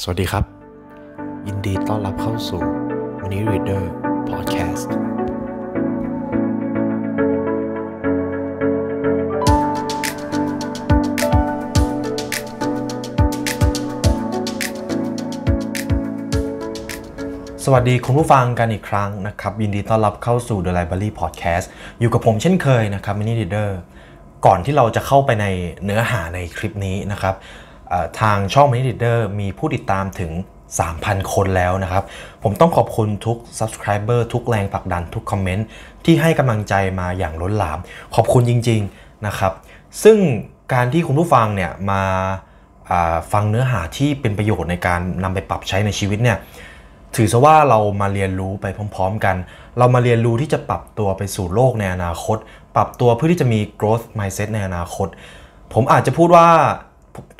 สวัสดีครับ ยินดีต้อนรับเข้าสู่ Money Reader Podcast สวัสดี คุณผู้ฟังกันอีกครั้งนะครับ ยินดีต้อนรับเข้าสู่ The Library Podcast อยู่กับผมเช่นเคยนะครับ Mini Reader ก่อนที่เราจะเข้าไปในเนื้อหาในคลิปนี้นะครับทางช่อง m ิ n e y ิ e ด d e r มีผู้ติดตามถึง 3,000 คนแล้วนะครับ ผมต้องขอบคุณทุก Subscriber ทุกแรงผลักดันทุกคอมเมนต์ที่ให้กำลังใจมาอย่างล้นหลาม ขอบคุณจริง ๆ นะครับ ซึ่งการที่คุณผู้ฟังเนี่ย มาฟังเนื้อหาที่เป็นประโยชน์ในการนำไปปรับใช้ในชีวิตเนี่ยถือซะว่าเรามาเรียนรู้ไปพร้อม ๆกัน เรามาเรียนรู้ที่จะปรับตัวไปสู่โลกในอนาคต ปรับตัวเพื่อที่จะมี growth mindset ในอนาคต ผมอาจจะพูดว่า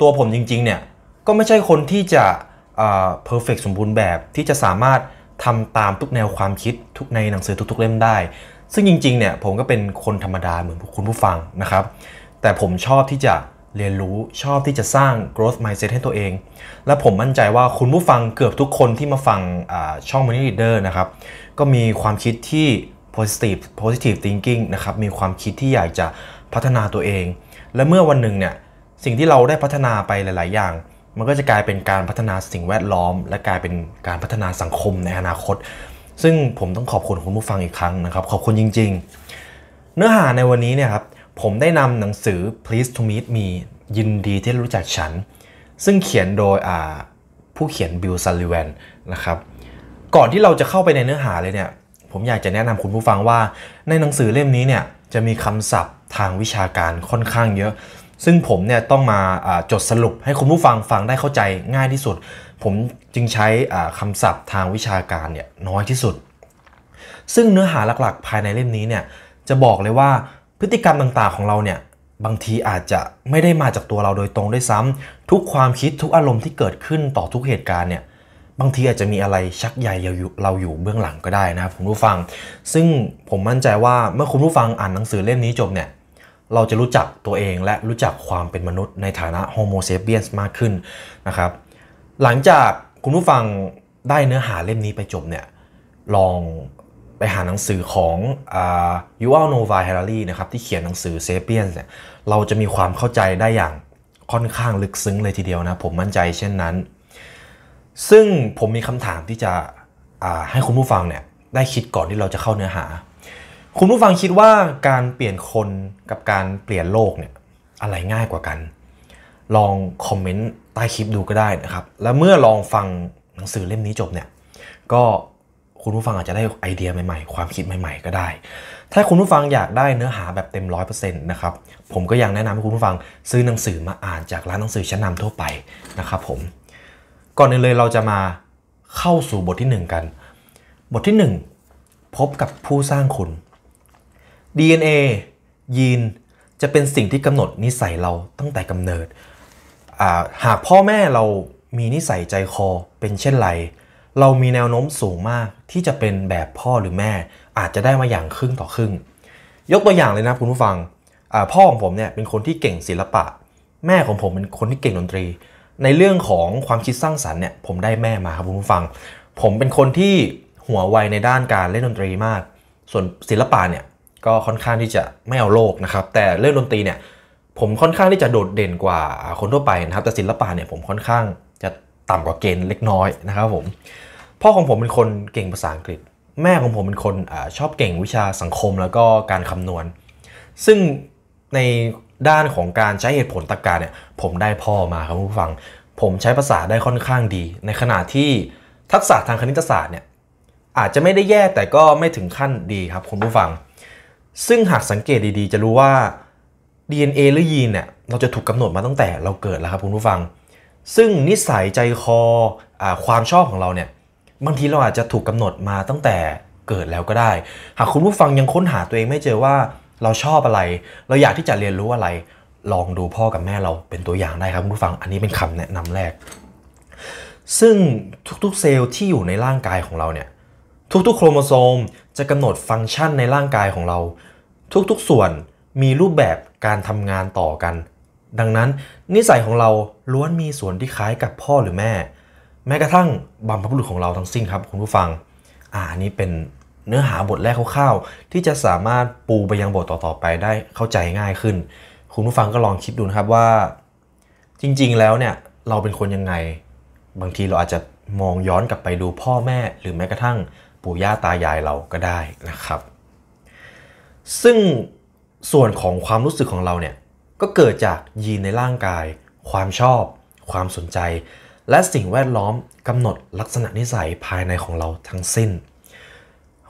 ตัวผมจริงๆเนี่ยก็ไม่ใช่คนที่จะเพอร์เฟกสมบูรณ์แบบที่จะสามารถทำตามทุกแนวความคิดทุกในหนังสือทุกๆเล่มได้ ซึ่งจริงๆเนี่ยผมก็เป็นคนธรรมดาเหมือนคุณผู้ฟังนะครับแต่ผมชอบที่จะเรียนรู้ชอบที่จะสร้าง growth mindset ให้ตัวเอง และผมมั่นใจว่าคุณผู้ฟังเกือบทุกคนที่มาฟังช่อง Money Leader นะครับก็มีความคิดที่ positive positive thinking นะครับมีความคิดที่อยากจะพัฒนาตัวเอง และเมื่อวันหนึ่งเนี่ยสิ่งที่เราได้พัฒนาไปหลาย ๆ อย่าง มันก็จะกลายเป็นการพัฒนาสิ่งแวดล้อม และกลายเป็นการพัฒนาสังคมในอนาคต ซึ่งผมต้องขอบคุณคุณผู้ฟังอีกครั้งนะครับ ขอบคุณจริง ๆ เนื้อหาในวันนี้เนี่ยครับ ผมได้นำหนังสือ please to meet me ยินดีที่รู้จักฉัน ซึ่งเขียนโดยผู้เขียนบิลซัลลิแวนนะครับ ก่อนที่เราจะเข้าไปในเนื้อหาเลยเนี่ย ผมอยากจะแนะนำคุณผู้ฟังว่า ในหนังสือเล่มนี้เนี่ย จะมีคำศัพท์ทางวิชาการค่อนข้างเยอะซึ่งผมเนี่ยต้องมาจดสรุปให้คุณผู้ฟังฟังได้เข้าใจง่ายที่สุด ผมจึงใช้คำศัพท์ทางวิชาการเนี่ยน้อยที่สุด ซึ่งเนื้อหาหลักๆภายในเล่มนี้เนี่ยจะบอกเลยว่าพฤติกรรมต่างๆของเราเนี่ยบางทีอาจจะไม่ได้มาจากตัวเราโดยตรงด้วยซ้ำ ทุกความคิดทุกอารมณ์ที่เกิดขึ้นต่อทุกเหตุการณ์เนี่ยบางทีอาจจะมีอะไรชักใหญยเราอยู่เบื้องหลังก็ได้นะครับคุณผู้ฟัง ซึ่งผมมั่นใจว่าเมื่อคุณผู้ฟังอ่านหนังสือเล่มนี้จบเนี่ยเราจะรู้จักตัวเองและรู้จักความเป็นมนุษย์ในฐานะโฮโมเซเบียนส์มากขึ้นนะครับหลังจากคุณผู้ฟังได้เนื้อหาเล่มนี้ไปจบเนี่ยลองไปหาหนังสือของยูอัลโนวาเฮลารีนะครับที่เขียนหนังสือเซเปียนเนี่ยเราจะมีความเข้าใจได้อย่างค่อนข้างลึกซึ้งเลยทีเดียวนะผมมั่นใจเช่นนั้น ซึ่งผมมีคำถามที่จะให้คุณผู้ฟังเนี่ยได้คิดก่อนที่เราจะเข้าเนื้อหาคุณผู้ฟังคิดว่าการเปลี่ยนคนกับการเปลี่ยนโลกเนี่ยอะไรง่ายกว่ากัน ลองคอมเมนต์ใต้คลิปดูก็ได้นะครับ แล้วเมื่อลองฟังหนังสือเล่มนี้จบเนี่ยก็คุณผู้ฟังอาจจะได้ไอเดียใหม่ๆ ความคิดใหม่ๆ ก็ได้ ถ้าคุณผู้ฟังอยากได้เนื้อหาแบบเต็มร้อยเปอร์เซ็นต์นะครับผมก็ยังแนะนำให้คุณผู้ฟังซื้อหนังสือมาอ่านจากร้านหนังสือชั้นนำทั่วไปนะครับผมก่อนอื่นเลยเราจะมาเข้าสู่บทที่ 1 กัน บทที่ 1 พบกับผู้สร้างคุณ DNA ยีนจะเป็นสิ่งที่กำหนดนิสัยเราตั้งแต่กำเนิด หากพ่อแม่เรามีนิสัยใจคอ เป็นเช่นไร เรามีแนวโน้มสูงมากที่จะเป็นแบบพ่อหรือแม่อาจจะได้มาอย่างครึ่งต่อครึ่ง ยกตัวอย่างเลยนะคุณผู้ฟัง พ่อของผมเนี่ยเป็นคนที่เก่งศิลปะ แม่ของผมเป็นคนที่เก่งดนตรี ในเรื่องของความคิดสร้างสรรค์เนี่ยผมได้แม่มาครับคุณผู้ฟัง ผมเป็นคนที่หัวไวในด้านการเล่นดนตรีมาก ส่วนศิลปะเนี่ยก็ค่อนข้างที่จะไม่เอาโลกนะครับ แต่เรื่องดนตรีเนี่ยผมค่อนข้างที่จะโดดเด่นกว่าคนทั่วไปนะครับ แต่ศิลปะเนี่ย ผมค่อนข้างจะต่ำกว่าเกณฑ์เล็กน้อยนะครับผมพ่อของผมเป็นคนเก่งภาษาอังกฤษ แม่ของผมเป็นคนอชอบเก่งวิชาสังคมแล้วก็การคำนวณ ซึ่งในด้านของการใช้เหตุผลตรรกาเนี่ย ผมได้พ่อมาครับผู้ฟัง ผมใช้ภาษาได้ค่อนข้างดี ในขณะที่ทักษะทางคณิตศาสตร์เนี่ยอาจจะไม่ได้แย่แต่ก็ไม่ถึงขั้นดีครับคุณผู้ฟังซึ่งหากสังเกตดีๆจะรู้ว่า DNA หรือยีนเนี่ยเราจะถูกกำหนดมาตั้งแต่เราเกิดแล้วครับคุณผู้ฟัง ซึ่งนิสัยใจคออความชอบของเราเนี่ยบางทีเราอาจจะถูกกำหนดมาตั้งแต่เกิดแล้วก็ได้ หากคุณผู้ฟังยังค้นหาตัวเองไม่เจอว่าเราชอบอะไร เราอยากที่จะเรียนรู้อะไร ลองดูพ่อกับแม่เราเป็นตัวอย่างได้ครับคุณผู้ฟัง อันนี้เป็นคำแนะนำแรก ซึ่งทุกๆเซลล์ที่อยู่ในร่างกายของเราเนี่ยทุกๆโครโมโซม จะกำหนดฟังก์ชันในร่างกายของเรา ทุกๆส่วนมีรูปแบบการทำงานต่อกัน ดังนั้นนิสัยของเราล้วนมีส่วนที่คล้ายกับพ่อหรือแม่ แม้กระทั่งบัมพบุรุษของเราทั้งสิ้นครับคุณผู้ฟัง อ่านี้เป็นเนื้อหาบทแรกคร่าวๆ ที่จะสามารถปูไปยังบทต่อๆไป ได้เข้าใจง่ายขึ้น คุณผู้ฟังก็ลองคิดดูนะครับว่า จริงๆแล้วเนี่ยเราเป็นคนยังไง บางทีเราอาจจะมองย้อนกลับไปดูพ่อแม่ หรือแม้กระทั่งปู่ย่าตายายเราก็ได้นะครับ ซึ่งส่วนของความรู้สึกของเราเนี่ยก็เกิดจากยีนในร่างกาย ความชอบ ความสนใจ และสิ่งแวดล้อมกำหนดลักษณะนิสัยภายในของเราทั้งสิ้น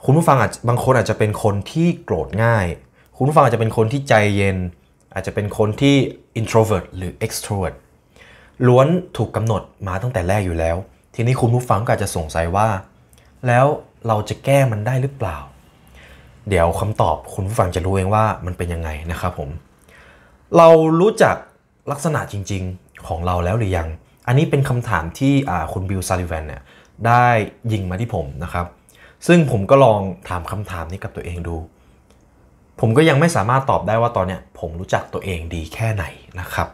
คุณผู้ฟังอาจบางคนอาจจะเป็นคนที่โกรธง่าย คุณผู้ฟังอาจจะเป็นคนที่ใจเย็น อาจจะเป็นคนที่ introvert หรือ extrovert ล้วนถูกกำหนดมาตั้งแต่แรกอยู่แล้ว ทีนี้คุณผู้ฟังก็อาจจะสงสัยว่า แล้วเราจะแก้มันได้หรือเปล่า เดี๋ยวคำตอบคุณผู้ฟังจะรู้เองว่ามันเป็นยังไงนะครับผม เรารู้จักลักษณะจริง ๆของเราแล้วหรือยัง อันนี้เป็นคำถามที่คุณบิลซาริแวนเนี่ยได้ยิงมาที่ผมนะครับ ซึ่งผมก็ลองถามคำถามนี้กับตัวเองดู ผมก็ยังไม่สามารถตอบได้ว่าตอนเนี้ยผมรู้จักตัวเองดีแค่ไหนนะครับ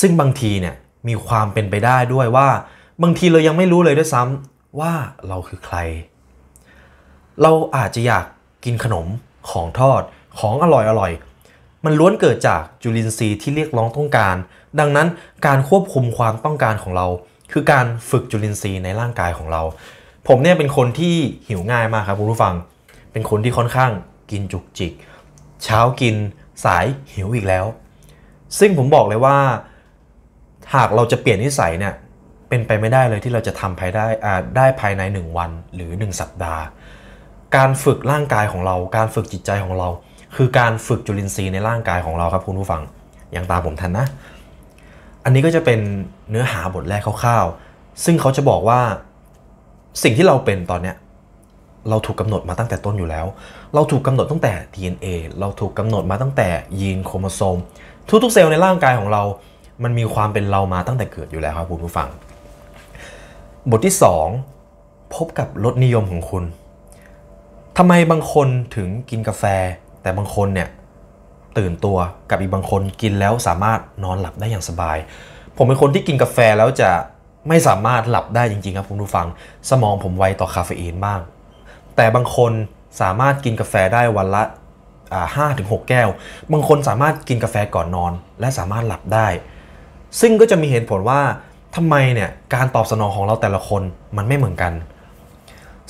ซึ่งบางทีเนี่ยมีความเป็นไปได้ด้วยว่าบางทีเรายังไม่รู้เลยด้วยซ้ำว่าเราคือใคร เราอาจจะอยากกินขนมของทอดของอร่อยอร่อยมันล้วนเกิดจากจุลินทรีย์ที่เรียกร้องต้องการ ดังนั้นการควบคุมความต้องการของเรา คือการฝึกจุลินทรีย์ในร่างกายของเรา ผมเนี่ยเป็นคนที่หิวง่ายมากครับคุณผู้ฟัง เป็นคนที่ค่อนข้างกินจุกจิก เช้ากินสายหิวอีกแล้ว ซึ่งผมบอกเลยว่า หากเราจะเปลี่ยนนิสัยเนี่ยเป็นไปไม่ได้เลยที่เราจะทำภายได้ได้ภายใน 1 วันหรือ 1 สัปดาห์ การฝึกร่างกายของเรา การฝึกจิตใจของเรา คือการฝึกจุลินทรีย์ในร่างกายของเราครับคุณผู้ฟังอย่างตาผมทันนะ อันนี้ก็จะเป็นเนื้อหาบทแรกคร่าวๆ ซึ่งเขาจะบอกว่าสิ่งที่เราเป็นตอนเนี้ยเราถูกกาหนดมาตั้งแต่ต้นอยู่แล้ว เราถูกกาหนดตั้งแต่ DNA เราถูกกาหนดมาตั้งแต่ยีนโครโมโซมทุกๆ เซลล์ในร่างกายของเรามันมีความเป็นเรามาตั้งแต่เกิดอยู่แล้วครับคุณผู้ฟังบทที่ 2 พบกับรสนิยมของคุณทำไมบางคนถึงกินกาแฟ แต่บางคนเนี่ยตื่นตัวกับอีกบางคนกินแล้วสามารถนอนหลับได้อย่างสบาย ผมเป็นคนที่กินกาแฟแล้วจะไม่สามารถหลับได้จริงๆครับคุณผู้ฟัง สมองผมไวต่อคาเฟอีนมาก แต่บางคนสามารถกินกาแฟได้วันละห้าถึงหกแก้ว บางคนสามารถกินกาแฟก่อนนอนและสามารถหลับได้ ซึ่งก็จะมีเหตุผลว่าทำไมเนี่ยการตอบสนองของเราแต่ละคนมันไม่เหมือนกัน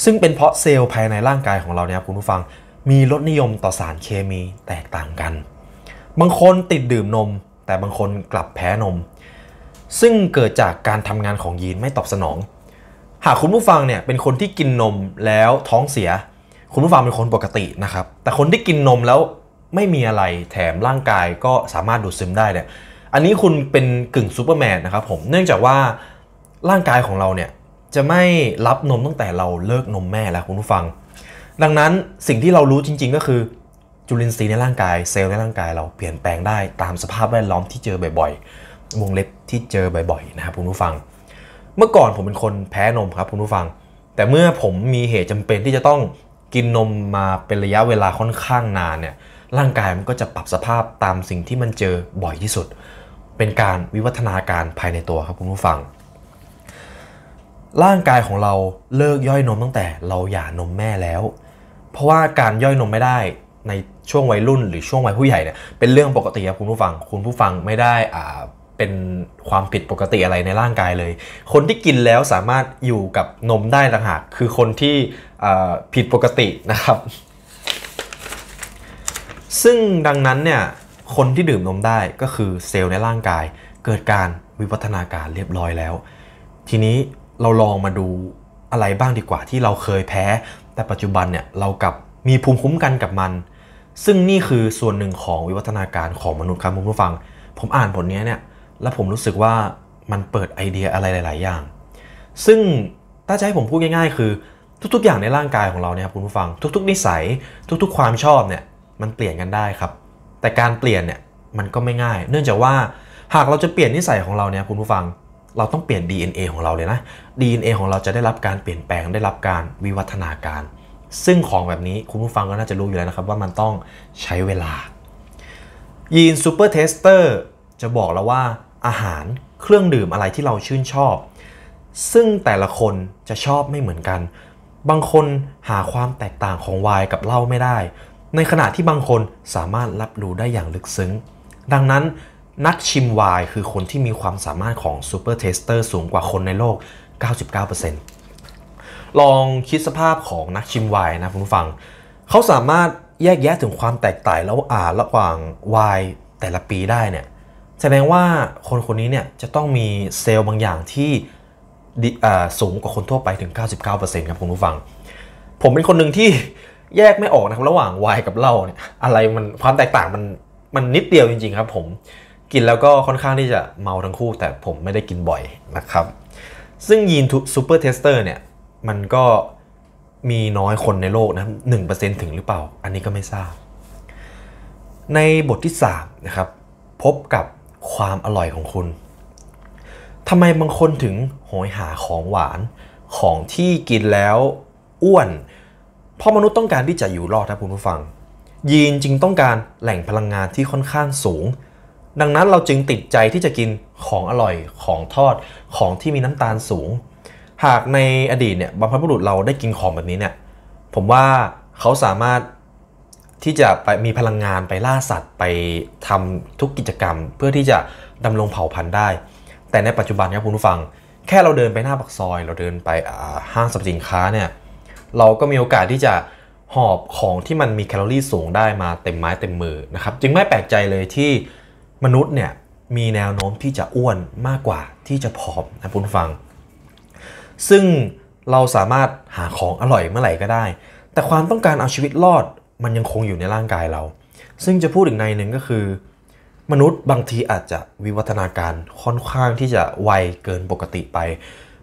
ซึ่งเป็นเพราะเซลล์ภายในร่างกายของเราเนี่ยคุณผู้ฟังมีรสนิยมต่อสารเคมีแตกต่างกัน บางคนติดดื่มนม แต่บางคนกลับแพ้นม ซึ่งเกิดจากการทำงานของยีนไม่ตอบสนอง หากคุณผู้ฟังเนี่ยเป็นคนที่กินนมแล้วท้องเสียคุณผู้ฟังเป็นคนปกตินะครับแต่คนที่กินนมแล้วไม่มีอะไรแถมร่างกายก็สามารถดูดซึมได้เนี่ยอันนี้คุณเป็นกึ่งซูเปอร์แมนนะครับ ผมเนื่องจากว่าร่างกายของเรา เนี่ย จะไม่รับนมตั้งแต่เราเลิกนมแม่แล้วคุณผู้ฟัง ดังนั้นสิ่งที่เรารู้จริงๆ ก็คือ จุลินทรีย์ในร่างกายเซลล์ในร่างกายเราเปลี่ยนแปลงได้ตามสภาพแวดล้อมที่เจอบ่อย ๆ วงเล็บที่เจอบ่อย ๆ นะครับคุณผู้ฟัง เมื่อก่อนผมเป็นคนแพ้นมครับคุณผู้ฟัง แต่เมื่อผมมีเหตุจำเป็นที่จะต้องกินนมมาเป็นระยะเวลาค่อนข้างนานเนี่ยร่างกายมันก็จะปรับสภาพตามสิ่งที่มันเจอบ่อยที่สุดเป็นการวิวัฒนาการภายในตัวครับคุณผู้ฟัง ร่างกายของเราเลิกย่อยนมตั้งแต่เราหย่านมแม่แล้ว เพราะว่าการย่อยนมไม่ได้ในช่วงวัยรุ่นหรือช่วงวัยผู้ใหญ่เนี่ยเป็นเรื่องปกติครับคุณผู้ฟัง คุณผู้ฟังไม่ได้อ่าเป็นความผิดปกติอะไรในร่างกายเลย คนที่กินแล้วสามารถอยู่กับนมได้ต่างหากคือคนที่ผิดปกตินะครับ ซึ่งดังนั้นเนี่ยคนที่ดื่มนมได้ก็คือเซลล์ในร่างกายเกิดการวิวัฒนาการเรียบร้อยแล้ว ทีนี้เราลองมาดูอะไรบ้างดีกว่าที่เราเคยแพ้ แต่ปัจจุบันเนี่ยเรากับมีภูมิคุ้มกันกับมัน ซึ่งนี่คือส่วนหนึ่งของวิวัฒนาการของมนุษย์ครับคุณผู้ฟัง ผมอ่านบทนี้เนี่ยแล้วผมรู้สึกว่ามันเปิดไอเดียอะไรหลาย ๆ อย่าง ซึ่งถ้าจะให้ผมพูดง่ายๆคือ ทุก ๆอย่างในร่างกายของเราเนี่ยครับคุณผู้ฟังทุกๆนิสัยทุกๆความชอบเนี่ยมันเปลี่ยนกันได้ครับแต่การเปลี่ยนเนี่ยมันก็ไม่ง่าย เนื่องจากว่าหากเราจะเปลี่ยนนิสัยของเราเนี่ยคุณผู้ฟังเราต้องเปลี่ยน DNA ของเราเลยนะ DNA ของเราจะได้รับการเปลี่ยนแปลงได้รับการวิวัฒนาการ ซึ่งของแบบนี้คุณผู้ฟังก็น่าจะรู้อยู่แล้วนะครับว่ามันต้องใช้เวลา ยีนซูเปอร์เทสเตอร์จะบอกเราว่าอาหารเครื่องดื่มอะไรที่เราชื่นชอบ ซึ่งแต่ละคนจะชอบไม่เหมือนกัน บางคนหาความแตกต่างของไวน์กับเหล้าไม่ได้ในขณะที่บางคนสามารถรับรู้ได้อย่างลึกซึ้ง ดังนั้นนักชิมไวน์คือคนที่มีความสามารถของซูเปอร์เทสเตอร์สูงกว่าคนในโลก 99%ลองคิดสภาพของนักชิมไวน์นะคุณผู้ฟัง เขาสามารถแยกแยะถึงความแตกต่างแล้วอ่านระหว่างไวน์แต่ละปีได้เนี่ย แสดงว่าคนคนนี้เนี่ยจะต้องมีเซลล์บางอย่างที่สูงกว่าคนทั่วไปถึง 99%ครับคุณผู้ฟัง ผมเป็นคนหนึ่งที่แยกไม่ออกนะครับระหว่างไวน์กับเหล้าเนี่ยอะไรมันความแตกต่างมันมันนิดเดียวจริงๆครับผม กินแล้วก็ค่อนข้างที่จะเมาทั้งคู่ แต่ผมไม่ได้กินบ่อยนะครับ ซึ่งยีนทูซูเปอร์เทสเตอร์เนี่ยมันก็มีน้อยคนในโลกนะหนึ่งเปอร์เซ็นต์ถึงหรือเปล่า อันนี้ก็ไม่ทราบ ในบทที่ 3 นะครับ พบกับความอร่อยของคุณทำไมบางคนถึงโหยหาของหวานของที่กินแล้วอ้วนเพราะมนุษย์ต้องการที่จะอยู่รอดนะคุณผู้ฟัง ยีนจึงต้องการแหล่งพลังงานที่ค่อนข้างสูง ดังนั้นเราจึงติดใจที่จะกินของอร่อยของทอดของที่มีน้ำตาลสูง หากในอดีตเนี่ยบรรพบุรุษเราได้กินของแบบนี้เนี่ยผมว่าเขาสามารถที่จะไปมีพลังงานไปล่าสัตว์ไปทำทุกกิจกรรม เพื่อที่จะดำรงเผ่าพันธุ์ได้ แต่ในปัจจุบันครับคุณผู้ฟังแค่เราเดินไปหน้าปากซอยเราเดินไปห้างสรรพสินค้าเนี่ยเราก็มีโอกาสที่จะหอบของที่มันมีแคลอรี่สูงได้มาเต็มไม้เต็มมือนะครับจึงไม่แปลกใจเลยที่มนุษย์เนี่ยมีแนวโน้มที่จะอ้วนมากกว่าที่จะผอมนะคุณฟัง ซึ่งเราสามารถหาของอร่อยเมื่อไหร่ก็ได้ แต่ความต้องการเอาชีวิตรอดมันยังคงอยู่ในร่างกายเรา ซึ่งจะพูดอีกในหนึ่งก็คือ มนุษย์บางทีอาจจะวิวัฒนาการค่อนข้างที่จะไวเกินปกติไป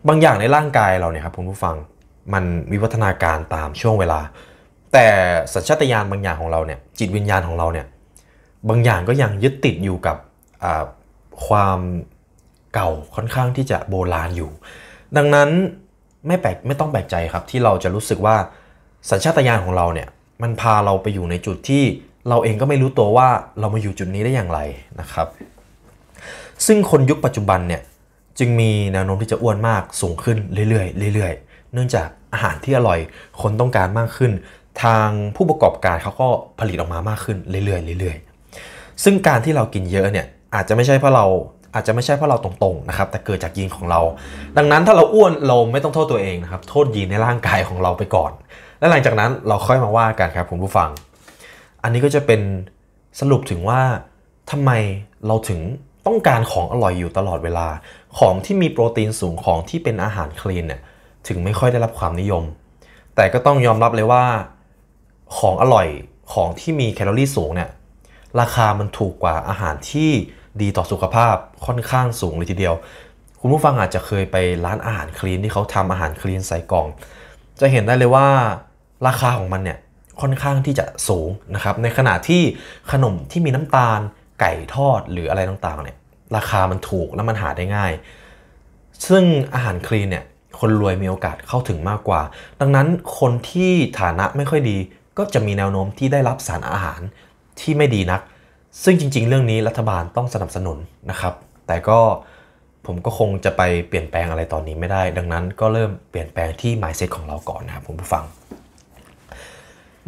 บางอย่างในร่างกายเราเนี่ยครับคุณผู้ฟังมันวิวัฒนาการตามช่วงเวลา แต่สัญชาตญาณบางอย่างของเราเนี่ย จิตวิญญาณของเราเนี่ย บางอย่างก็ยังยึดติดอยู่กับความเก่าค่อนข้างที่จะโบราณอยู่ ดังนั้นไม่แปลกไม่ต้องแปลกใจครับที่เราจะรู้สึกว่าสัญชาตญาณของเราเนี่ยมันพาเราไปอยู่ในจุดที่เราเองก็ไม่รู้ตัวว่าเรามาอยู่จุดนี้ได้อย่างไรนะครับ ซึ่งคนยุคปัจจุบันเนี่ยจึงมีแนวโน้มที่จะอ้วนมากสูงขึ้นเรื่อยๆเรื่อยๆเนื่องจากอาหารที่อร่อยคนต้องการมากขึ้น ทางผู้ประกอบการเขาก็ผลิตออกมามากขึ้นเรื่อยๆเรื่อยๆ ซึ่งการที่เรากินเยอะเนี่ยอาจจะไม่ใช่เพราะเรา อาจจะไม่ใช่เพราะเราตรงๆนะครับ แต่เกิดจากยีนของเรา ดังนั้นถ้าเราอ้วนเราไม่ต้องโทษตัวเองนะครับโทษยีนในร่างกายของเราไปก่อน และหลังจากนั้นเราค่อยมาว่ากันครับคุณผู้ฟัง อันนี้ก็จะเป็นสรุปถึงว่าทำไมเราถึงต้องการของอร่อยอยู่ตลอดเวลาของที่มีโปรตีนสูงของที่เป็นอาหารคลีนเนี่ยถึงไม่ค่อยได้รับความนิยม แต่ก็ต้องยอมรับเลยว่าของอร่อยของที่มีแคลอรี่สูงเนี่ยราคามันถูกกว่าอาหารที่ดีต่อสุขภาพค่อนข้างสูงเลยทีเดียว คุณผู้ฟังอาจจะเคยไปร้านอาหารคลีนที่เขาทำอาหารคลีนใส่กล่องจะเห็นได้เลยว่าราคาของมันเนี่ยค่อนข้างที่จะสูงนะครับในขณะที่ขนมที่มีน้ำตาล ไก่ทอดหรืออะไรต่างๆเนี่ยราคามันถูกและมันหาได้ง่าย ซึ่งอาหารคลีนเนี่ยคนรวยมีโอกาสเข้าถึงมากกว่า ดังนั้นคนที่ฐานะไม่ค่อยดี ก็จะมีแนวโน้มที่ได้รับสารอาหารที่ไม่ดีนัก ซึ่งจริงๆเรื่องนี้รัฐบาลต้องสนับสนุนนะครับ แต่ก็ผมก็คงจะไปเปลี่ยนแปลงอะไรตอนนี้ไม่ได้ ดังนั้นก็เริ่มเปลี่ยนแปลงที่ mindset ของเราก่อนนะครับคุณผู้ฟัง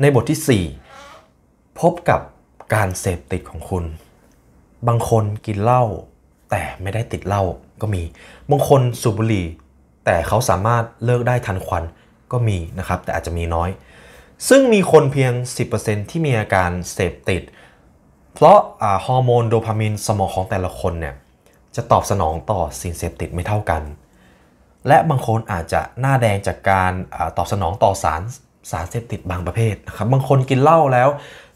ในบทที่ 4 พบกับการเสพติดของคุณ บางคนกินเหล้าแต่ไม่ได้ติดเหล้าก็มีบางคนสูบบุหรี่แต่เขาสามารถเลิกได้ทันควันก็มีนะครับ แต่อาจจะมีน้อย ซึ่งมีคนเพียง 10%ที่มีอาการเสพติด เพราะฮอร์โมนโดพามีนสมองของแต่ละคนเนี่ยจะตอบสนองต่อสิ่งเสพติดไม่เท่ากัน และบางคนอาจจะหน้าแดงจากการอาตอบสนองต่อสารสารเสพติดบางประเภทนะครับ บางคนกินเหล้าแล้ว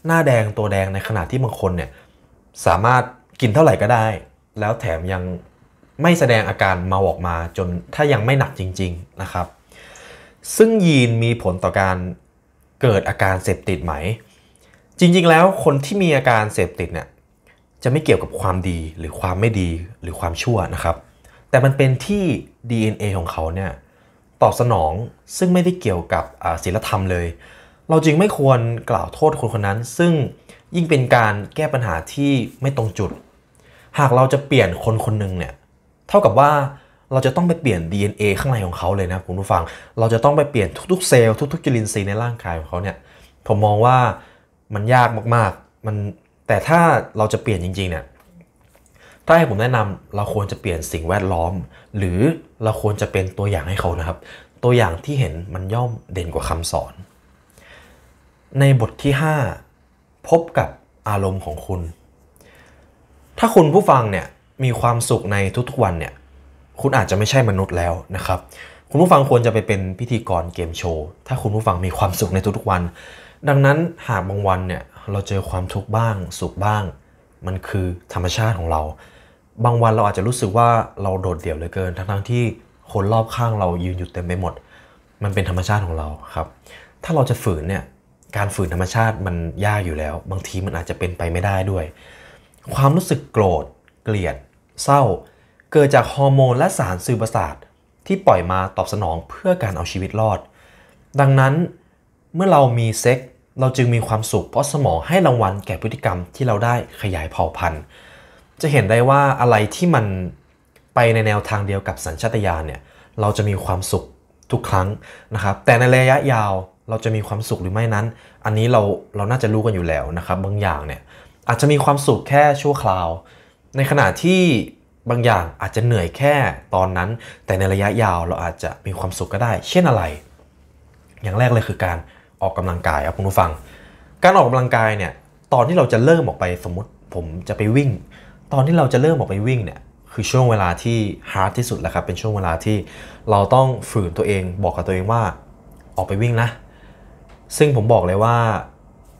หน้าแดงตัวแดงในขณะที่บางคนเนี่ยสามารถกินเท่าไหร่ก็ได้ แล้วแถมยังไม่แสดงอาการเมาออกมาจนถ้ายังไม่หนักจริงๆนะครับ ซึ่งยีนมีผลต่อการเกิดอาการเสพติดไหม จริงๆแล้วคนที่มีอาการเสพติดเนี่ยจะไม่เกี่ยวกับความดีหรือความไม่ดีหรือความชั่วนะครับ แต่มันเป็นที่ DNA ของเขาเนี่ยตอบสนองซึ่งไม่ได้เกี่ยวกับศีลธรรมเลย เราจึงไม่ควรกล่าวโทษคนคนนั้น ซึ่งยิ่งเป็นการแก้ปัญหาที่ไม่ตรงจุด หากเราจะเปลี่ยนคนคนหนึ่งเนี่ยเท่ากับว่าเราจะต้องไปเปลี่ยน DNA ข้างในของเขาเลยนะคุณผู้ฟัง เราจะต้องไปเปลี่ยนทุกๆเซลล์ทุกๆจุลินทรีย์ในร่างกายของเขาเนี่ยผมมองว่ามันยากมากๆมันแต่ถ้าเราจะเปลี่ยนจริงๆเนี่ยถ้าให้ผมแนะนำเราควรจะเปลี่ยนสิ่งแวดล้อม หรือเราควรจะเป็นตัวอย่างให้เขานะครับ ตัวอย่างที่เห็นมันย่อมเด่นกว่าคำสอน ในบทที่ 5 พบกับอารมณ์ของคุณ ถ้าคุณผู้ฟังเนี่ยมีความสุขในทุก ๆ วันเนี่ยคุณอาจจะไม่ใช่มนุษย์แล้วนะครับคุณผู้ฟังควรจะไปเป็นพิธีกรเกมโชว์ถ้าคุณผู้ฟังมีความสุขในทุกๆวัน ดังนั้นหากบางวันเนี่ยเราเจอความทุกข์บ้างสุขบ้าง มันคือธรรมชาติของเรา บางวันเราอาจจะรู้สึกว่าเราโดดเดี่ยวเหลือเกินทั้งๆที่คนรอบข้างเรายืนอยู่เต็มไปหมด มันเป็นธรรมชาติของเราครับถ้าเราจะฝืนเนี่ยการฝืนธรรมชาติมันยากอยู่แล้ว บางทีมันอาจจะเป็นไปไม่ได้ด้วย ความรู้สึกโกรธเกลียดเศร้าเกิดจากฮอร์โมนและสารสื่อประสาทที่ปล่อยมาตอบสนองเพื่อการเอาชีวิตรอด ดังนั้นเมื่อเรามีเซ็กเราจึงมีความสุข เพราะสมองให้รางวัลแก่พฤติกรรมที่เราได้ขยายเผ่าพันธุ์จะเห็นได้ว่าอะไรที่มันไปในแนวทางเดียวกับสัญชาตญาณเนี่ย เราจะมีความสุขทุกครั้งนะครับแต่ในระยะยาวเราจะมีความสุขหรือไม่นั้น อันนี้เราเราน่าจะรู้กันอยู่แล้วนะครับบางอย่างเนี่ยอาจจะมีความสุขแค่ชั่วคราวในขณะที่บางอย่างอาจจะเหนื่อยแค่ตอนนั้นแต่ในระยะยาวเราอาจจะมีความสุขก็ได้ เช่นอะไร อย่างแรกเลยคือการออกกำลังกายครับคุณผู้ฟัง การออกกำลังกายเนี่ยตอนที่เราจะเริ่มออกไปสมมติ ผมจะไปวิ่ง ตอนที่เราจะเริ่มออกไปวิ่งเนี่ยคือช่วงเวลาที่ฮาร์ดที่สุดแล้วครับ เป็นช่วงเวลาที่เราต้องฝืนตัวเอง บอกกับตัวเองว่า ออกไปวิ่งนะ ซึ่งผมบอกเลยว่า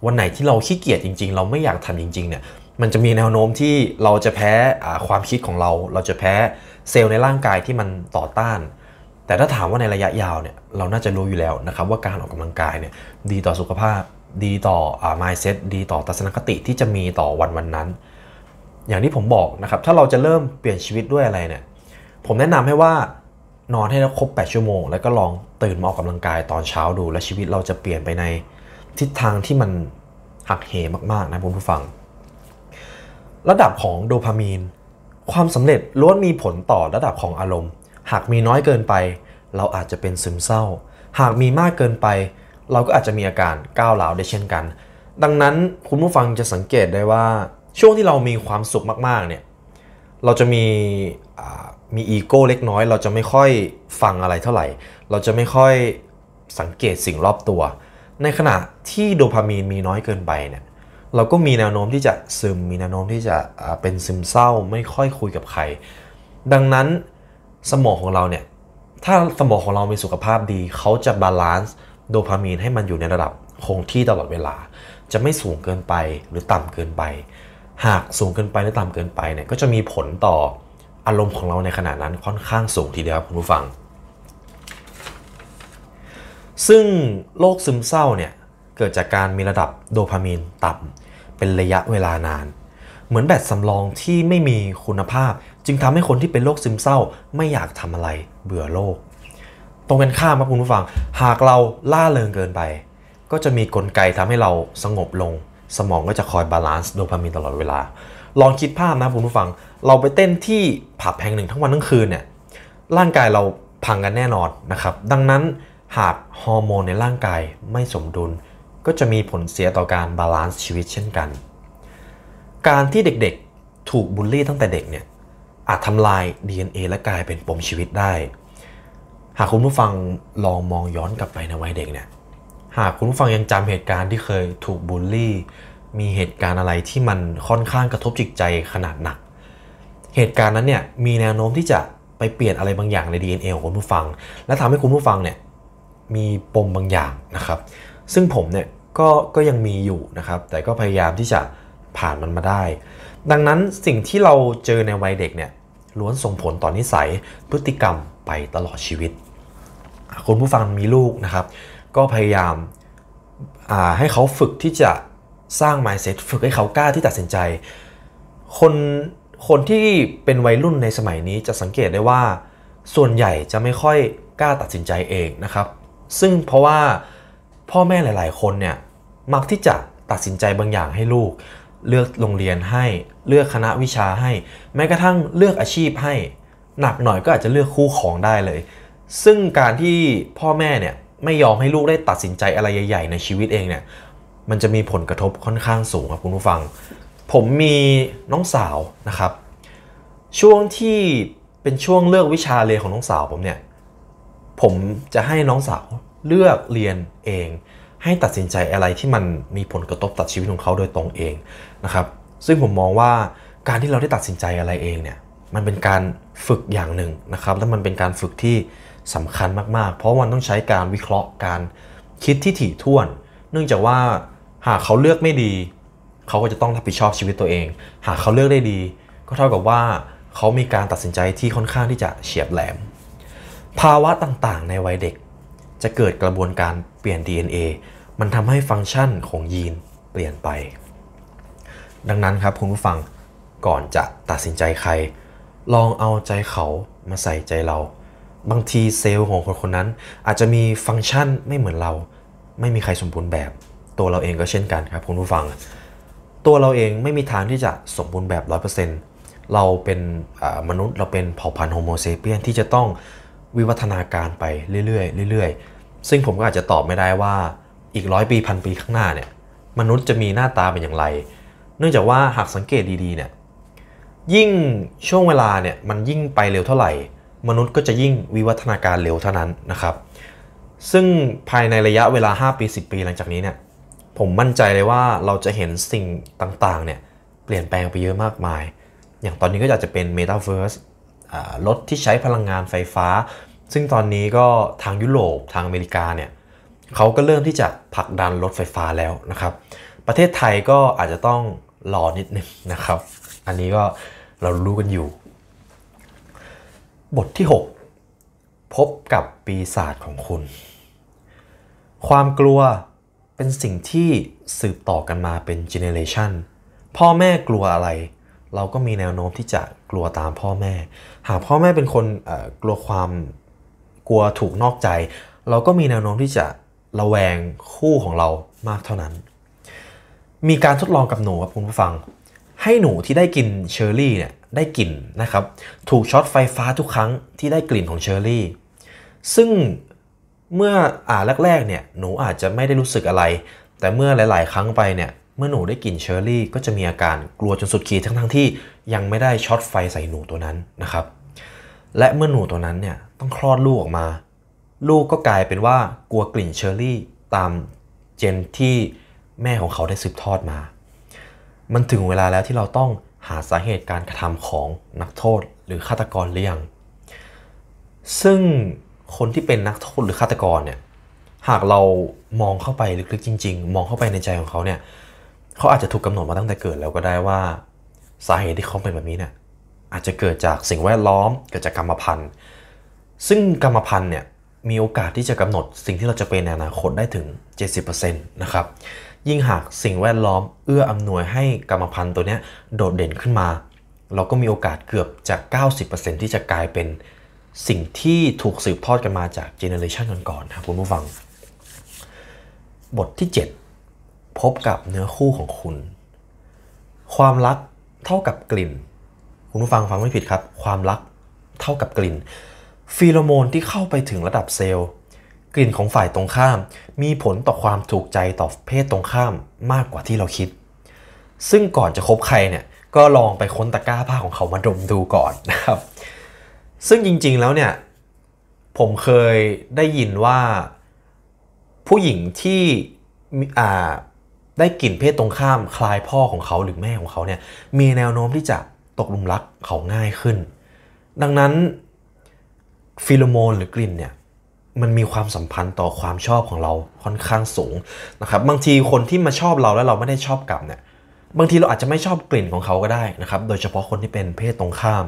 วันไหนที่เราขี้เกียจจริงๆเราไม่อยากทำจริงๆเนี่ยมันจะมีแนวโน้มที่เราจะแพ้ความคิดของเรา เราจะแพ้เซลล์ในร่างกายที่มันต่อต้าน แต่ถ้าถามว่าในระยะยาวเนี่ย เราน่าจะรู้อยู่แล้วนะครับว่าการออกกำลังกายเนี่ยดีต่อสุขภาพ ดีต่อ mindset ดีต่อทัศนคติที่จะมีต่อวันวันนั้น อย่างที่ผมบอกนะครับ ถ้าเราจะเริ่มเปลี่ยนชีวิตด้วยอะไรเนี่ย ผมแนะนำให้ว่านอนให้ครบ 8 ชั่วโมง แล้วก็ลองตื่นมาออกกำลังกายตอนเช้าดู และชีวิตเราจะเปลี่ยนไปในทิศทางที่มันหักเหมากๆนะคุณผู้ฟังระดับของโดพามีนความสำเร็จล้วนมีผลต่อระดับของอารมณ์ หากมีน้อยเกินไปเราอาจจะเป็นซึมเศร้า หากมีมากเกินไปเราก็อาจจะมีอาการก้าวร้าวได้เช่นกัน ดังนั้นคุณผู้ฟังจะสังเกตได้ว่าช่วงที่เรามีความสุขมากๆเนี่ยเราจะมีมีอีโก้เล็กน้อยเราจะไม่ค่อยฟังอะไรเท่าไหร่ เราจะไม่ค่อยสังเกตสิ่งรอบตัว ในขณะที่โดพามีนมีน้อยเกินไปเนี่ยเราก็มีแนวโน้มที่จะซึมมีแนวโน้มที่จะเป็นซึมเศร้าไม่ค่อยคุยกับใคร ดังนั้นสมองของเราเนี่ยถ้าสมองของเรามีสุขภาพดีเขาจะบาลานซ์โดพามีนให้มันอยู่ในระดับคงที่ตลอดเวลาจะไม่สูงเกินไปหรือต่ำเกินไป หากสูงเกินไปหรือต่ำเกินไปเนี่ยก็จะมีผลต่ออารมณ์ของเราในขณะนั้นค่อนข้างสูงทีเดียวคุณผู้ฟัง ซึ่งโรคซึมเศร้าเนี่ยเกิดจากการมีระดับโดพามีนต่ำเป็นระยะเวลานาน เหมือนแบตสำรองที่ไม่มีคุณภาพจึงทำให้คนที่เป็นโรคซึมเศร้า ไม่อยากทำอะไรเบื่อโลก ตรงกันข้ามครับคุณผู้ฟังหากเราล่าเริงเกินไป ก็จะมีกลไกทำให้เราสงบลง สมองก็จะคอยบาลานซ์โดพามีนตลอดเวลาลองคิดภาพนะคุณผู้ฟังเราไปเต้นที่ผับแห่งหนึ่งทั้งวันทั้งคืนเนี่ยร่างกายเราพังกันแน่นอนนะครับดังนั้นหากฮอร์โมนในร่างกายไม่สมดุลก็จะมีผลเสียต่อการบาลานซ์ชีวิตเช่นกัน การที่เด็กๆถูกบูลลี่ตั้งแต่เด็กเนี่ย อาจทำลาย DNA และกลายเป็นปมชีวิตได้ หากคุณผู้ฟังลองมองย้อนกลับไปในวัยเด็กเนี่ย หากคุณผู้ฟังยังจำเหตุการณ์ที่เคยถูกบูลลี่ มีเหตุการณ์อะไรที่มันค่อนข้างกระทบจิตใจขนาดหนัก เหตุการณ์นั้นเนี่ยมีแนวโน้มที่จะไปเปลี่ยนอะไรบางอย่างใน DNA ของคุณผู้ฟัง และทำให้คุณผู้ฟังเนี่ยมีปมบางอย่างนะครับ ซึ่งผมเนี่ยก็ก็ยังมีอยู่นะครับ แต่ก็พยายามที่จะผ่านมันมาได้ ดังนั้นสิ่งที่เราเจอในวัยเด็กเนี่ยล้วนส่งผลต่อนนิสัยพฤติกรรมไปตลอดชีวิตคุณผู้ฟังมีลูกนะครับ ก็พยายามให้เขาฝึกที่จะสร้าง mindset ฝึกให้เขากล้าที่ตัดสินใจ คน คนที่เป็นวัยรุ่นในสมัยนี้จะสังเกตได้ว่า ส่วนใหญ่จะไม่ค่อยกล้าตัดสินใจเองนะครับ ซึ่งเพราะว่าพ่อแม่หลาย ๆ คนเนี่ยมักที่จะตัดสินใจบางอย่างให้ลูก เลือกโรงเรียนให้เลือกคณะวิชาให้ แม้กระทั่งเลือกอาชีพให้ หนักหน่อยก็อาจจะเลือกคู่ของได้เลย ซึ่งการที่พ่อแม่เนี่ยไม่ยอมให้ลูกได้ตัดสินใจอะไรใหญ่ๆ ในชีวิตเองเนี่ยมันจะมีผลกระทบค่อนข้างสูงครับคุณผู้ฟัง ผมมีน้องสาวนะครับ ช่วงที่เป็นช่วงเลือกวิชาเรียนของน้องสาวผมเนี่ยผมจะให้น้องสาวเลือกเรียนเองให้ตัดสินใจอะไรที่มันมีผลกระทบต่อชีวิตของเขาโดยตรงเองนะครับซึ่งผมมองว่าการที่เราได้ตัดสินใจอะไรเองเนี่ยมันเป็นการฝึกอย่างหนึ่งนะครับและมันเป็นการฝึกที่สำคัญมากๆ เพราะมันต้องใช้การวิเคราะห์ การคิดที่ถี่ถ้วน เนื่องจากว่าหากเขาเลือกไม่ดี เขาก็จะต้องรับผิดชอบชีวิตตัวเอง หากเขาเลือกได้ดี ก็เท่ากับว่าเขามีการตัดสินใจที่ค่อนข้างที่จะเฉียบแหลม ภาวะต่างๆ ในวัยเด็กจะเกิดกระบวนการเปลี่ยน DNA มันทำให้ฟังก์ชันของยีนเปลี่ยนไป ดังนั้นครับ คุณผู้ฟัง ก่อนจะตัดสินใจใคร ลองเอาใจเขามาใส่ใจเรา บางทีเซลล์ของคนคนนั้น อาจจะมีฟังก์ชันไม่เหมือนเรา ไม่มีใครสมบูรณ์แบบ ตัวเราเองก็เช่นกันครับคุณผู้ฟัง ตัวเราเองไม่มีทางที่จะสมบูรณ์แบบ 100%เราเป็นมนุษย์เราเป็นเผ่าพันธุ์โฮโมเซเปียนที่จะต้องวิวัฒนาการไปเรื่อยๆเรื่อยๆซึ่งผมก็อาจจะตอบไม่ได้ว่าอีกร้อยปีพันปีข้างหน้าเนี่ยมนุษย์จะมีหน้าตาเป็นอย่างไร เนื่องจากว่าหากสังเกตดีๆเนี่ยยิ่งช่วงเวลาเนี่ยมันยิ่งไปเร็วเท่าไหร่ มนุษย์ก็จะยิ่งวิวัฒนาการเร็วเท่านั้นนะครับซึ่งภายในระยะเวลา 5ปี10 ปีหลังจากนี้เนี่ยผมมั่นใจเลยว่าเราจะเห็นสิ่งต่างๆเนี่ยเปลี่ยนแปลงไปเยอะมากมาย อย่างตอนนี้ก็อาจจะเป็น m e t a v e r s e รถที่ใช้พลังงานไฟฟ้า ซึ่งตอนนี้ก็ทางยุโรปทางอเมริกาเนี่ยเขาก็เริ่มที่จะผลักดันรถไฟฟ้าแล้วนะครับ ประเทศไทยก็อาจจะต้องรอนิดนึงนะครับ อันนี้ก็เรารู้กันอยู่ บทที่ 6 พบกับปีศาจของคุณ ความกลัวเป็นสิ่งที่สืบต่อกันมาเป็นเจเนเรชันพ่อแม่กลัวอะไร เราก็มีแนวโน้มที่จะกลัวตามพ่อแม่ หากพ่อแม่เป็นคนกลัวความกลัวถูกนอกใจ เราก็มีแนวโน้มที่จะระแวงคู่ของเรามากเท่านั้น มีการทดลองกับหนูครับคุณผู้ฟัง ให้หนูที่ได้กินเชอร์รี่เนี่ยได้กลิ่นนะครับ ถูกช็อตไฟฟ้าทุกครั้งที่ได้กลิ่นของเชอร์รี่ ซึ่งเมื่ออ่าแรกๆเนี่ยหนูอาจจะไม่ได้รู้สึกอะไร แต่เมื่อหลายๆครั้งไปเนี่ยเมื่อหนูได้กลิ่นเชอร์รี่ก็จะมีอาการกลัวจนสุดขีดทั้งๆทที่ยังไม่ได้ช็อตไฟใส่หนูตัวนั้นนะครับ และเมื่อหนูตัวนั้นเนี่ยต้องคลอดลูกออกมาลูกก็กลายเป็นว่า กลัวกลิ่นเชอร์รี่ตามเจนที่แม่ของเขาได้สืบทอดมา มันถึงเวลาแล้วที่เราต้องหาสาเหตุการกระทำของนักโทษหรือฆาตกรหรือยังซึ่งคนที่เป็นนักโทษหรือฆาตกรเนี่ย หากเรามองเข้าไปลึกๆจริง ๆ มองเข้าไปในใจของเขาเนี่ย เขาอาจจะถูกกาหนดมาตั้งแต่เกิดแล้วก็ได้ว่าสาเหตุที่เขาเป็นแบบนี้เนี่ยอาจจะเกิดจากสิ่งแวดล้อมเกิดจากกรรมพันธุ์ ซึ่งกรรมพันธุ์เนี่ยมีโอกาสที่จะกำหนดสิ่งที่เราจะเป็นในอนาคตได้ถึง 70%นะครับยิ่งหากสิ่งแวดล้อมเอื้ออำนวยให้กรรมพันธุ์ตัวนี้โดดเด่นขึ้นมา เราก็มีโอกาสเกือบจาก 90%ที่จะกลายเป็นสิ่งที่ถูกสืบทอดกันมาจากเจเนอเรชันก่อนๆครับคุณผู้ฟัง บทที่ 7 พบกับเนื้อคู่ของคุณ ความรักเท่ากับกลิ่น คุณผู้ฟังฟังไม่ผิดครับ ความรักเท่ากับกลิ่นฟีโรโมนที่เข้าไปถึงระดับเซลล์ กลิ่นของฝ่ายตรงข้าม มีผลต่อความถูกใจต่อเพศตรงข้ามมากกว่าที่เราคิด ซึ่งก่อนจะคบใครเนี่ยก็ลองไปค้นตะกร้าผ้าของเขามาดมดูก่อนนะครับ ซึ่งจริงๆแล้วเนี่ยผมเคยได้ยินว่า ผู้หญิงที่ได้กลิ่นเพศตรงข้าม คลายพ่อของเขาหรือแม่ของเขาเนี่ยมีแนวโน้มที่จะตกหลุมรักเขาง่ายขึ้น ดังนั้นฟิโลโมนหรือกลิ่นเนี่ยมันมีความสัมพันธ์ต่อความชอบของเราค่อนข้างสูงนะครับบางทีคนที่มาชอบเราแล้วเราไม่ได้ชอบกลับเนี่ยบางทีเราอาจจะไม่ชอบกลิ่นของเขาก็ได้นะครับโดยเฉพาะคนที่เป็นเพศตรงข้าม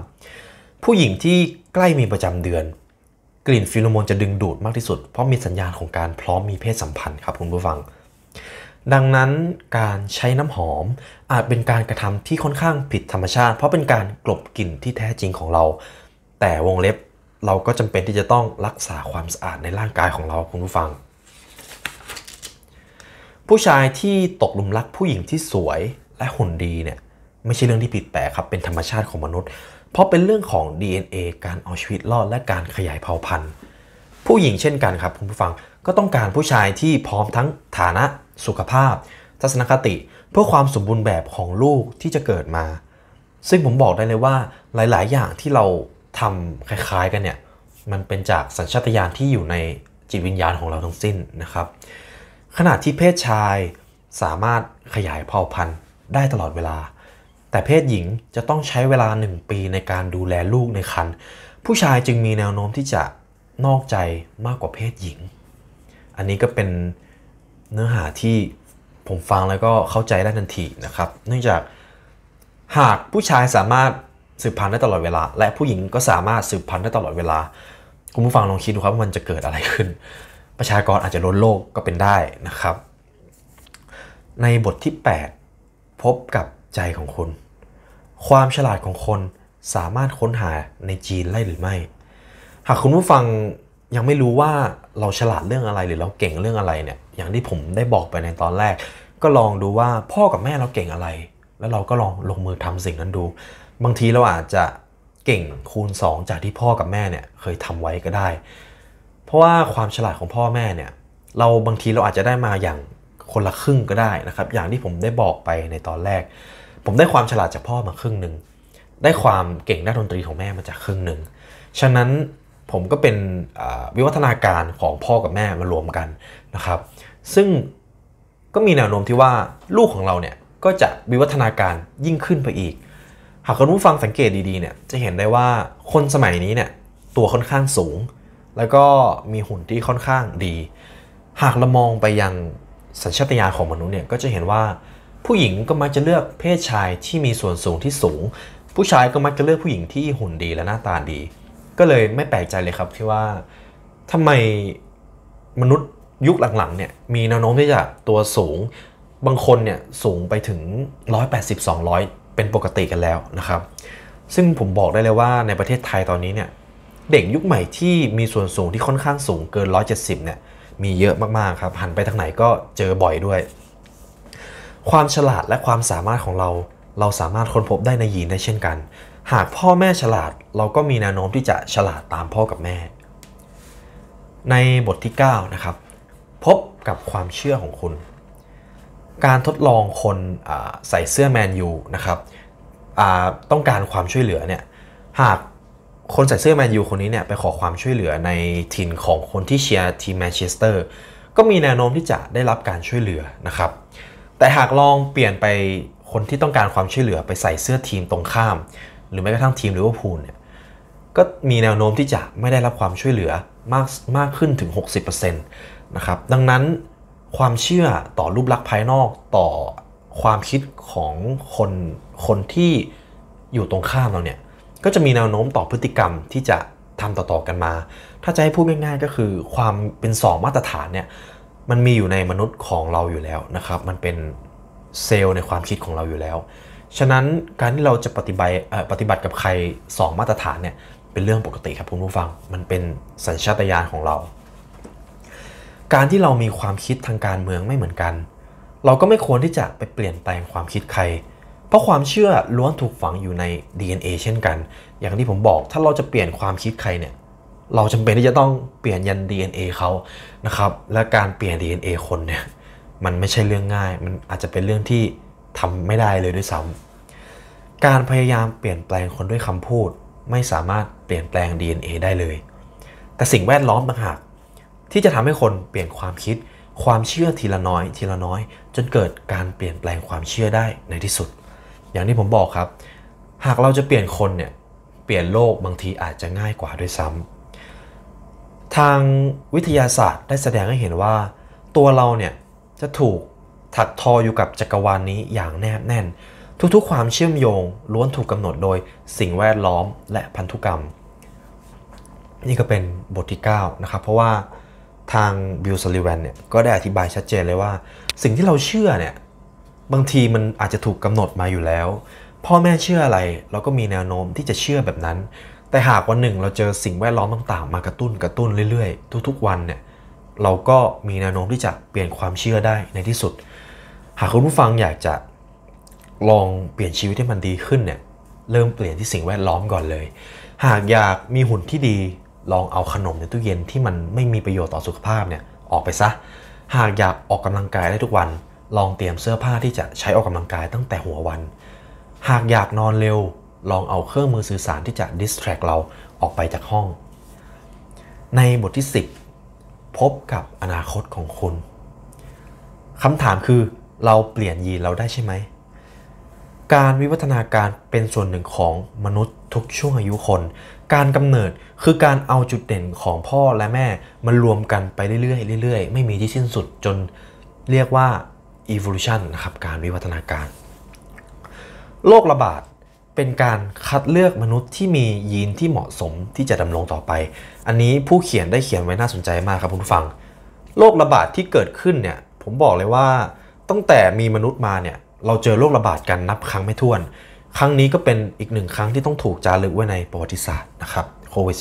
ผู้หญิงที่ใกล้มีประจำเดือน กลิ่นฟิโลโมนจะดึงดูดมากที่สุด เพราะมีสัญญาณของการพร้อมมีเพศสัมพันธ์ครับคุณผู้ฟัง ดังนั้นการใช้น้ำหอมอาจเป็นการกระทำที่ค่อนข้างผิดธรรมชาติเพราะเป็นการกลบกลิ่นที่แท้จริงของเรา แต่วงเล็บเราก็จำเป็นที่จะต้องรักษาความสะอาดในร่างกายของเราคุณผู้ฟัง ผู้ชายที่ตกหลุมรัก ผู้หญิงที่สวยและหุ่นดีเนี่ยไม่ใช่เรื่องที่ผิดแปลกครับเป็นธรรมชาติของมนุษย์ เพราะเป็นเรื่องของ DNA การเอาชีวิตรอดและการขยายเผ่าพันธุ์ ผู้หญิงเช่นกันครับคุณผู้ฟังก็ต้องการผู้ชายที่พร้อมทั้งฐานะสุขภาพ ทัศนคติ เพื่อความสมบูรณ์แบบของลูกที่จะเกิดมา ซึ่งผมบอกได้เลยว่าหลาย ๆ อย่างที่เราทำคล้ายๆกันเนี่ย มันเป็นจากสัญชาตญาณที่อยู่ใน จิตวิญญาณของเราทั้งสิ้นนะครับขณะที่เพศชายสามารถขยายเผ่าพันธุ์ได้ตลอดเวลา แต่เพศหญิงจะต้องใช้เวลา 1 ปีในการดูแลลูกในครรภ์ผู้ชายจึงมีแนวโน้มที่จะนอกใจมากกว่าเพศหญิง อันนี้ก็เป็นเนื้อหาที่ผมฟังแล้วก็เข้าใจได้ทันทีนะครับเนื่องจากหากผู้ชายสามารถสืบพันธุ์ได้ตลอดเวลาและผู้หญิงก็สามารถสืบพันธุ์ได้ตลอดเวลา คุณผู้ฟังลองคิดดูครับว่ามันจะเกิดอะไรขึ้น ประชากรอาจจะล้นโลกก็เป็นได้นะครับ ในบทที่ 8 พบกับใจของคุณ ความฉลาดของคนสามารถค้นหาในจีนได้หรือไม่ หากคุณผู้ฟังยังไม่รู้ว่าเราฉลาดเรื่องอะไรหรือเราเก่งเรื่องอะไรเนี่ย อย่างที่ผมได้บอกไปในตอนแรก ก็ลองดูว่าพ่อกับแม่เราเก่งอะไร แล้วเราก็ลองลงมือทำสิ่งนั้นดูบางทีเราอาจจะเก่งคูณ 2 จากที่พ่อกับแม่เนี่ยเคยทำไว้ก็ได้ เพราะว่าความฉลาดของพ่อแม่เนี่ยเราบางทีเราอาจจะได้มาอย่างคนละครึ่งก็ได้นะครับ อย่างที่ผมได้บอกไปในตอนแรก ผมได้ความฉลาดจากพ่อมาครึ่งหนึ่งได้ความเก่งด้านดนตรีของแม่มาจากครึ่งหนึ่งฉะนั้นผมก็เป็นวิวัฒนาการของพ่อกับแม่มารวมกันนะครับ ซึ่งก็มีแนวโน้มที่ว่าลูกของเราเนี่ยก็จะวิวัฒนาการยิ่งขึ้นไปอีกหากคุณผู้ฟังสังเกตดีๆเนี่ยจะเห็นได้ว่าคนสมัยนี้เนี่ยตัวค่อนข้างสูง แล้วก็มีหุ่นที่ค่อนข้างดี หากเรามองไปยังสัญชาตญาณของมนุษย์เนี่ยก็จะเห็นว่า ผู้หญิงก็มักจะเลือกเพศชายที่มีส่วนสูงที่สูง ผู้ชายก็มักจะเลือกผู้หญิงที่หุ่นดีและหน้าตาดี ก็เลยไม่แปลกใจเลยครับที่ว่าทำไมมนุษย์ยุคหลังๆเนี่ยมีแนวโน้มที่จะตัวสูง บางคนเนี่ยสูงไปถึง 180-200เป็นปกติกันแล้วนะครับ ซึ่งผมบอกได้เลยว่าในประเทศไทยตอนนี้เนี่ยเด็กยุคใหม่ที่มีส่วนสูงที่ค่อนข้างสูงเกิน 170 เนี่ยมีเยอะมากๆครับหันไปทางไหนก็เจอบ่อยด้วย ความฉลาดและความสามารถของเราเราสามารถค้นพบได้ในยีนได้เช่นกัน หากพ่อแม่ฉลาดเราก็มีแนวโน้มที่จะฉลาดตามพ่อกับแม่ ในบทที่ 9 นะครับพบกับความเชื่อของคุณการทดลองคนใส่เสื้อแมนยูนะครับต้องการความช่วยเหลือเนี่ยหากคนใส่เสื้อแมนยูคนนี้เนี่ยไปขอความช่วยเหลือในถิ่นของคนที่เชียร์ทีมแมนเชสเตอร์ก็มีแนวโน้มที่จะได้รับการช่วยเหลือนะครับ แต่หากลองเปลี่ยนไปคนที่ต้องการความช่วยเหลือไปใส่เสื้อทีมตรงข้าม หรือแม้กระทั่งทีมลิเวอร์พูลเนี่ยก็มีแนวโน้มที่จะไม่ได้รับความช่วยเหลือมากมากขึ้นถึง60%นะครับดังนั้นความเชื่อต่อรูปลักษณ์ภายนอกต่อความคิดของคนคนที่อยู่ตรงข้ามเราเนี่ยก็จะมีแนวโน้มต่อพฤติกรรมที่จะทำต่อๆกันมา ถ้าจะให้พูดง่าย ๆ ก็คือความเป็น 2 มาตรฐานเนี่ยมันมีอยู่ในมนุษย์ของเราอยู่แล้วนะครับ มันเป็นเซลล์ในความคิดของเราอยู่แล้วฉะนั้นการที่เราจะปฏิบัติปฏิบัติกับใคร 2 มาตรฐานเนี่ยเป็นเรื่องปกติครับคุณผู้ฟัง มันเป็นสัญชาตญาณของเราการที่เรามีความคิดทางการเมืองไม่เหมือนกัน เราก็ไม่ควรที่จะไปเปลี่ยนแปลงความคิดใคร เพราะความเชื่อล้วนถูกฝังอยู่ใน DNA เช่นกัน อย่างที่ผมบอกถ้าเราจะเปลี่ยนความคิดใครเนี่ยเราจำเป็นที่จะต้องเปลี่ยนยัน DNA เขานะครับและการเปลี่ยน DNA คนเนี่ยมันไม่ใช่เรื่องง่ายมันอาจจะเป็นเรื่องที่ทำไม่ได้เลยด้วยซ้ำ การพยายามเปลี่ยนแปลงคนด้วยคำพูด ไม่สามารถเปลี่ยนแปลง DNA ได้เลย แต่สิ่งแวดล้อมต่างหากที่จะทำให้คนเปลี่ยนความคิดความเชื่อทีละน้อย ทีละน้อยจนเกิดการเปลี่ยนแปลงความเชื่อได้ในที่สุด อย่างที่ผมบอกครับ หากเราจะเปลี่ยนคนเนี่ยเปลี่ยนโลกบางทีอาจจะง่ายกว่าด้วยซ้ำ ทางวิทยาศาสตร์ได้แสดงให้เห็นว่า ตัวเราเนี่ยจะถูกถักทออยู่กับจักรวาลนนี้อย่างแนบแน่น ทุกๆความเชื่อมโยง ล้วนถูกกำหนดโดยสิ่งแวดล้อมและพันธุกรรม นี่ก็เป็นบทที่9นะครับเพราะว่าทางบิลซลิแวนเนี่ยก็ได้อธิบายชัดเจนเลยว่า สิ่งที่เราเชื่อเนี่ยบางทีมันอาจจะถูกกำหนดมาอยู่แล้ว พ่อแม่เชื่ออะไรเราก็มีแนวโน้มที่จะเชื่อแบบนั้น แต่หากวันหนึ่งเราเจอสิ่งแวดล้อมต่างๆมากระตุ้นกระตุ้นเรื่อย ๆ ทุกๆวันเนี่ยเราก็มีแนวโน้มที่จะเปลี่ยนความเชื่อได้ในที่สุด หากคุณผู้ฟังอยากจะลองเปลี่ยนชีวิตให้มันดีขึ้นเนี่ยเริ่มเปลี่ยนที่สิ่งแวดล้อมก่อนเลย หากอยากมีหุ่นที่ดีลองเอาขนมในตู้เย็นที่มันไม่มีประโยชน์ต่อสุขภาพเนี่ย ออกไปซะ หากอยากออกกำลังกายได้ทุกวันลองเตรียมเสื้อผ้าที่จะใช้ออกกำลังกายตั้งแต่หัววัน หากอยากนอนเร็วลองเอาเครื่องมือสื่อสารที่จะดิสแทรกเราออกไปจากห้อง ในบทที่ 10 พบกับอนาคตของคุณคำถามคือเราเปลี่ยนยีนเราได้ใช่ไหม การวิวัฒนาการเป็นส่วนหนึ่งของมนุษย์ทุกช่วงอายุคนการกำเนิดคือการเอาจุดเด่นของพ่อและแม่ มันรวมกันไปเรื่อยๆเรื่อยๆไม่มีที่สิ้นสุดจนเรียกว่า evolution นะครับ การวิวัฒนาการโรคระบาดเป็นการคัดเลือกมนุษย์ที่มียีนที่เหมาะสมที่จะดำรงต่อไป อันนี้ผู้เขียนได้เขียนไว้น่าสนใจมากครับคุณฟังโรคระบาดที่เกิดขึ้นเนี่ย ผมบอกเลยว่าตั้งแต่มีมนุษย์มาเนี่ยเราเจอโรคระบาดกันนับครั้งไม่ถ้วนครั้งนี้ก็เป็นอีกหนึ่งครั้งที่ต้องถูกจารึกไว้ในประวัติศาสตร์นะครับโควิด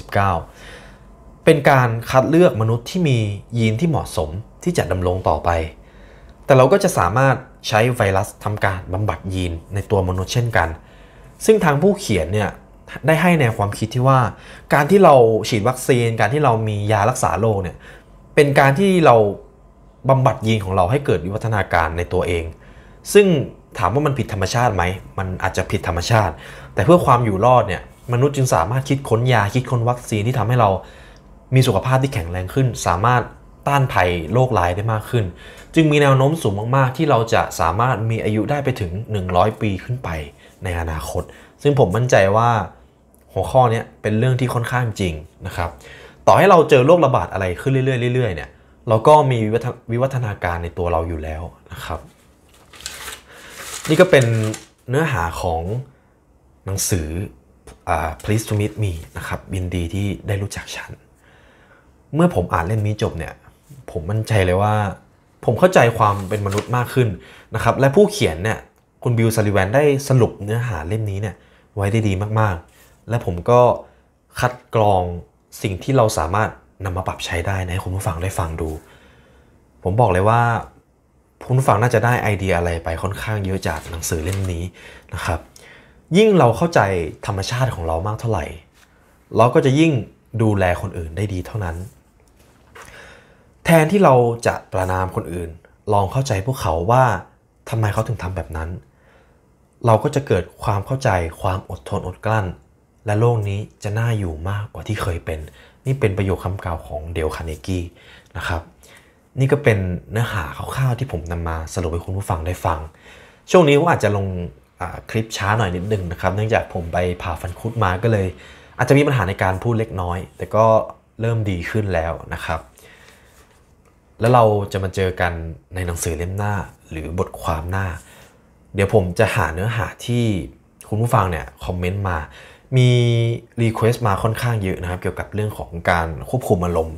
-19 เป็นการคัดเลือกมนุษย์ที่มียีนที่เหมาะสมที่จะดำรงต่อไป แต่เราก็จะสามารถใช้ไวรัสทำการบำบัดยีนในตัวมนุษย์เช่นกัน ซึ่งทางผู้เขียนเนี่ยได้ให้แนวความคิดที่ว่าการที่เราฉีดวัคซีน การที่เรามียารักษาโรคเนี่ยเป็นการที่เราบำบัดยีนของเราให้เกิดวิวัฒนาการในตัวเอง ซึ่งถามว่ามันผิดธรรมชาติไหม มันอาจจะผิดธรรมชาติ แต่เพื่อความอยู่รอดเนี่ย มนุษย์จึงสามารถคิดค้นยา คิดค้นวัคซีนที่ทำให้เรามีสุขภาพที่แข็งแรงขึ้น สามารถต้านภัยโรคร้ายได้มากขึ้น จึงมีแนวโน้มสูงมาก ๆ ที่เราจะสามารถมีอายุได้ไปถึง 100 ปีขึ้นไปในอนาคต ซึ่งผมมั่นใจว่าหัวข้อนี้เป็นเรื่องที่ค่อนข้างจริงนะครับ ต่อให้เราเจอโรคระบาดอะไรขึ้นเรื่อยๆเรื่อยๆเนี่ย เราก็มีวิวัฒนาการในตัวเราอยู่แล้วนะครับนี่ก็เป็นเนื้อหาของหนังสือ please to meet me นะครับยินดีที่ได้รู้จักฉัน เมื่อผมอ่านเล่มนี้จบเนี่ย ผมมั่นใจเลยว่าผมเข้าใจความเป็นมนุษย์มากขึ้นนะครับและผู้เขียนเนี่ยคุณบิลซาริแวนได้สรุปเนื้อหาเล่มนี้เนี่ยไว้ได้ดีมาก ๆ และผมก็คัดกรองสิ่งที่เราสามารถนำมาปรับใช้ได้นะให้คุณผู้ฟังได้ฟังดู ผมบอกเลยว่าคุณฟังน่าจะได้ไอเดียอะไรไปค่อนข้างเยอะจากหนังสือเล่มนี้นะครับ ยิ่งเราเข้าใจธรรมชาติของเรามากเท่าไหร่ เราก็จะยิ่งดูแลคนอื่นได้ดีเท่านั้น แทนที่เราจะประนามคนอื่นลองเข้าใจพวกเขาว่าทำไมเขาถึงทำแบบนั้น เราก็จะเกิดความเข้าใจความอดทนอดกลั้น และโลกนี้จะน่าอยู่มากกว่าที่เคยเป็น นี่เป็นประโยคคำกล่าวของเดลคาเนกี้นะครับนี่ก็เป็นเนื้อหาคร่าวๆ ที่ผมนำมาสรุปให้คุณผู้ฟังได้ฟัง ช่วงนี้่าอาจจะลงคลิปช้าหน่อยนิดนึงนะครับเนื่องจากผมไปผ่าฟันคุดมาก็เลย อาจจะมีปัญหาในการพูดเล็กน้อย แต่ก็เริ่มดีขึ้นแล้วนะครับ แล้วเราจะมาเจอกันในหนังสือเล่มหน้าหรือบทความหน้า เดี๋ยวผมจะหาเนื้อหาที่คุณผู้ฟังเนี่ยคอมเมนต์มา มีรีเควสต์มาค่อนข้างเยอะนะครับ เกี่ยวกับเรื่องของการควบคุมอารมณ์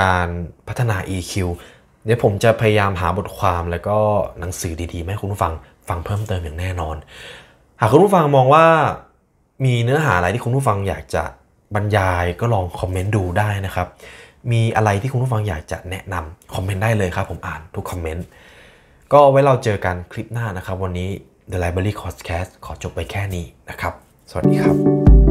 การพัฒนา EQ เดี๋ยวผมจะพยายามหาบทความแล้วก็หนังสือดีๆ ให้คุณผู้ฟังฟังเพิ่มเติมอย่างแน่นอน หากคุณผู้ฟังมองว่ามีเนื้อหาอะไรที่คุณผู้ฟังอยากจะบรรยายก็ลองคอมเมนต์ดูได้นะครับ มีอะไรที่คุณผู้ฟังอยากจะแนะนำคอมเมนต์ได้เลยครับผมอ่านทุกคอมเมนต์ ก็ไว้เราเจอกันคลิปหน้านะครับ วันนี้ The Library Podcast ขอจบไปแค่นี้นะครับ สวัสดีครับ